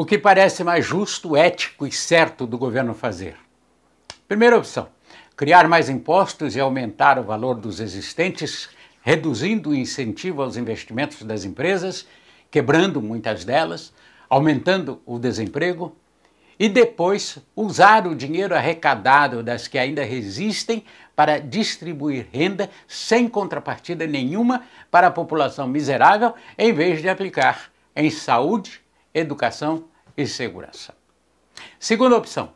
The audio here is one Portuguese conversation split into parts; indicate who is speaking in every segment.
Speaker 1: o que parece mais justo, ético e certo do governo fazer? Primeira opção: criar mais impostos e aumentar o valor dos existentes, reduzindo o incentivo aos investimentos das empresas, quebrando muitas delas, aumentando o desemprego, e depois usar o dinheiro arrecadado das que ainda resistem para distribuir renda sem contrapartida nenhuma para a população miserável, em vez de aplicar em saúde, educação e segurança. Segunda opção: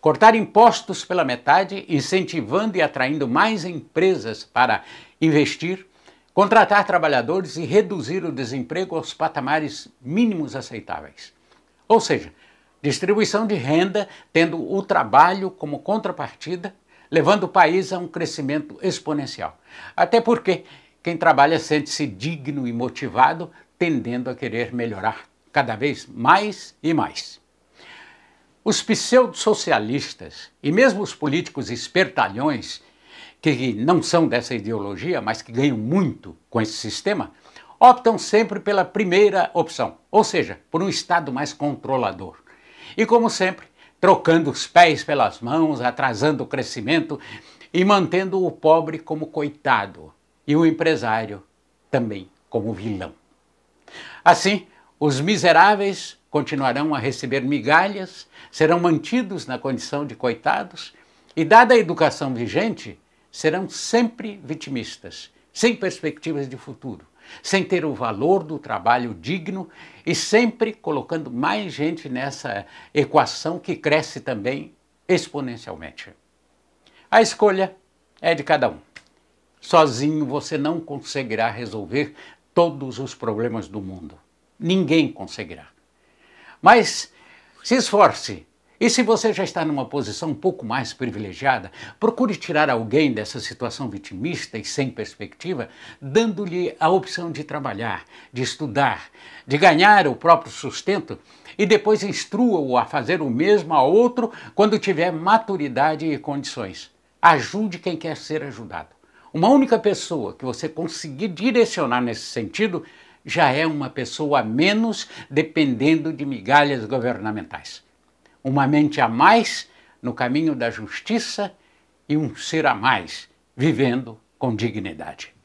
Speaker 1: cortar impostos pela metade, incentivando e atraindo mais empresas para investir, contratar trabalhadores e reduzir o desemprego aos patamares mínimos aceitáveis. Ou seja, distribuição de renda tendo o trabalho como contrapartida, levando o país a um crescimento exponencial. Até porque quem trabalha sente-se digno e motivado, tendendo a querer melhorar cada vez mais e mais. Os pseudo-socialistas e mesmo os políticos espertalhões, que não são dessa ideologia, mas que ganham muito com esse sistema, optam sempre pela primeira opção, ou seja, por um Estado mais controlador. E como sempre, trocando os pés pelas mãos, atrasando o crescimento e mantendo o pobre como coitado e o empresário também como vilão. Assim, os miseráveis continuarão a receber migalhas, serão mantidos na condição de coitados e, dada a educação vigente, serão sempre vitimistas, sem perspectivas de futuro, sem ter o valor do trabalho digno e sempre colocando mais gente nessa equação que cresce também exponencialmente. A escolha é de cada um. Sozinho você não conseguirá resolver todos os problemas do mundo ninguém conseguirá. Mas se esforce. E se você já está numa posição um pouco mais privilegiada, procure tirar alguém dessa situação vitimista e sem perspectiva, dando-lhe a opção de trabalhar, de estudar, de ganhar o próprio sustento e depois instrua-o a fazer o mesmo a outro quando tiver maturidade e condições. Ajude quem quer ser ajudado. Uma única pessoa que você conseguir direcionar nesse sentido já é uma pessoa a menos dependendo de migalhas governamentais. Uma mente a mais no caminho da justiça e um ser a mais vivendo com dignidade.